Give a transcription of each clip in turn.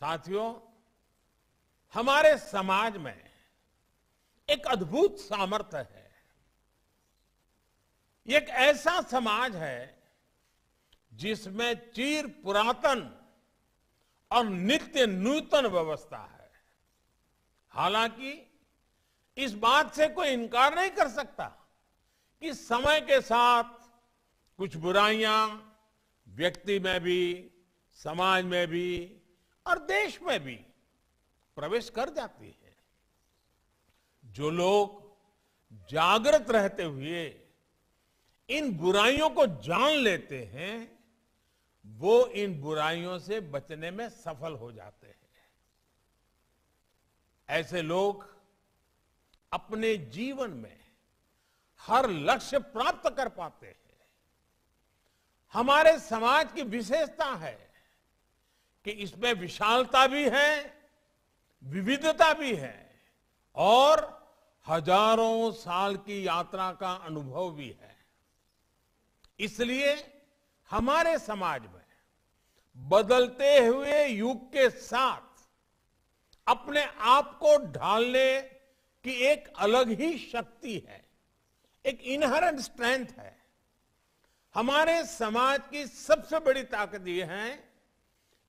साथियों हमारे समाज में एक अद्भुत सामर्थ्य है एक ऐसा समाज है जिसमें चीर पुरातन और नित्य नूतन व्यवस्था है हालांकि इस बात से कोई इनकार नहीं कर सकता कि समय के साथ कुछ बुराइयां व्यक्ति में भी समाज में भी और देश में भी प्रवेश कर जाती है जो लोग जागृत रहते हुए इन बुराइयों को जान लेते हैं वो इन बुराइयों से बचने में सफल हो जाते हैं ऐसे लोग अपने जीवन में हर लक्ष्य प्राप्त कर पाते हैं हमारे समाज की विशेषता है कि इसमें विशालता भी है विविधता भी है और हजारों साल की यात्रा का अनुभव भी है इसलिए हमारे समाज में बदलते हुए युग के साथ अपने आप को ढालने की एक अलग ही शक्ति है एक इनहरेंट स्ट्रेंथ है हमारे समाज की सबसे बड़ी ताकत यह है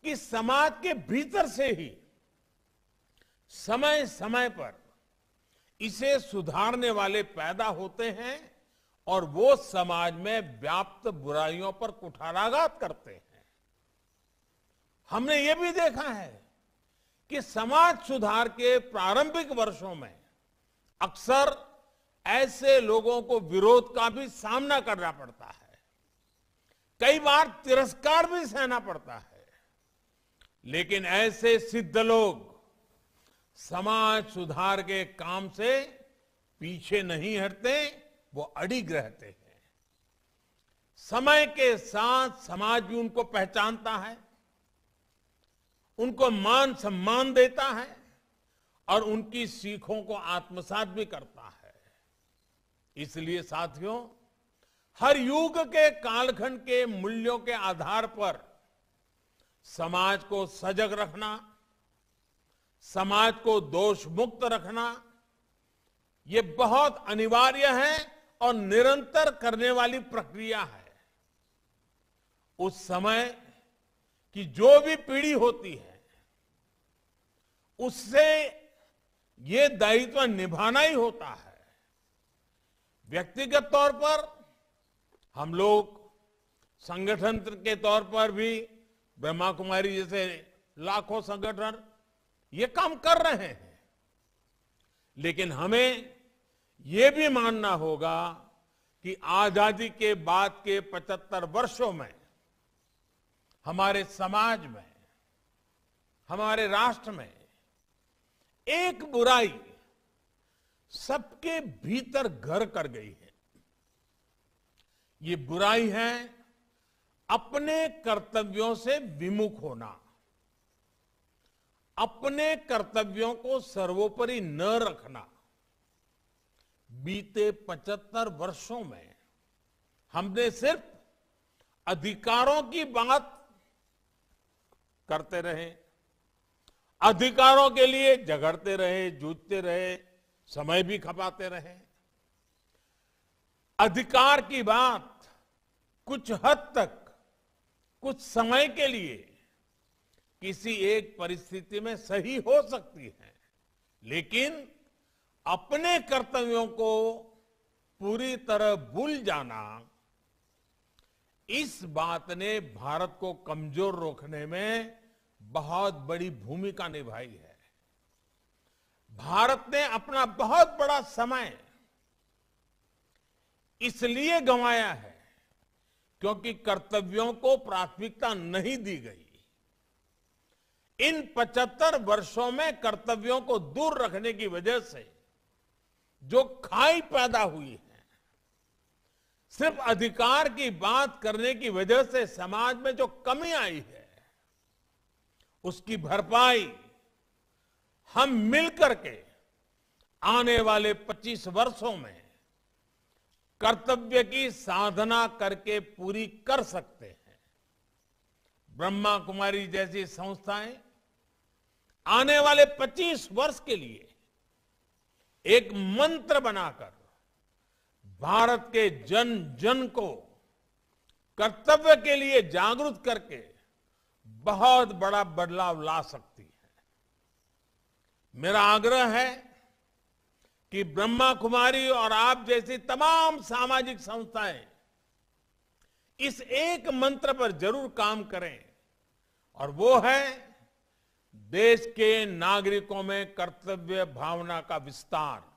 कि समाज के भीतर से ही समय समय पर इसे सुधारने वाले पैदा होते हैं और वो समाज में व्याप्त बुराइयों पर कुठाराघात करते हैं हमने ये भी देखा है कि समाज सुधार के प्रारंभिक वर्षों में अक्सर ऐसे लोगों को विरोध का भी सामना करना पड़ता है कई बार तिरस्कार भी सहना पड़ता है लेकिन ऐसे सिद्ध लोग समाज सुधार के काम से पीछे नहीं हटते वो अड़िग रहते हैं समय के साथ समाज भी उनको पहचानता है उनको मान सम्मान देता है और उनकी सीखों को आत्मसात भी करता है इसलिए साथियों हर युग के कालखंड के मूल्यों के आधार पर समाज को सजग रखना समाज को दोष मुक्त रखना ये बहुत अनिवार्य है और निरंतर करने वाली प्रक्रिया है उस समय की जो भी पीढ़ी होती है उससे ये दायित्व निभाना ही होता है व्यक्तिगत तौर पर हम लोग संगठन के तौर पर भी ब्रह्मा कुमारी जैसे लाखों संगठन ये काम कर रहे हैं लेकिन हमें ये भी मानना होगा कि आजादी के बाद के 75 वर्षों में हमारे समाज में हमारे राष्ट्र में एक बुराई सबके भीतर घर कर गई है ये बुराई है अपने कर्तव्यों से विमुख होना अपने कर्तव्यों को सर्वोपरि न रखना बीते 75 वर्षों में हमने सिर्फ अधिकारों की बात करते रहे अधिकारों के लिए झगड़ते रहे जूझते रहे समय भी खपाते रहे अधिकार की बात कुछ हद तक कुछ समय के लिए किसी एक परिस्थिति में सही हो सकती है लेकिन अपने कर्तव्यों को पूरी तरह भूल जाना इस बात ने भारत को कमजोर रोकने में बहुत बड़ी भूमिका निभाई है भारत ने अपना बहुत बड़ा समय इसलिए गंवाया है क्योंकि कर्तव्यों को प्राथमिकता नहीं दी गई इन 75 वर्षों में कर्तव्यों को दूर रखने की वजह से जो खाई पैदा हुई है सिर्फ अधिकार की बात करने की वजह से समाज में जो कमी आई है उसकी भरपाई हम मिलकर के आने वाले 25 वर्षों में कर्तव्य की साधना करके पूरी कर सकते हैं ब्रह्मा कुमारी जैसी संस्थाएं आने वाले 25 वर्ष के लिए एक मंत्र बनाकर भारत के जन जन को कर्तव्य के लिए जागरूक करके बहुत बड़ा बदलाव ला सकती है मेरा आग्रह है कि ब्रह्मा कुमारी और आप जैसी तमाम सामाजिक संस्थाएं इस एक मंत्र पर जरूर काम करें और वो है देश के नागरिकों में कर्तव्य भावना का विस्तार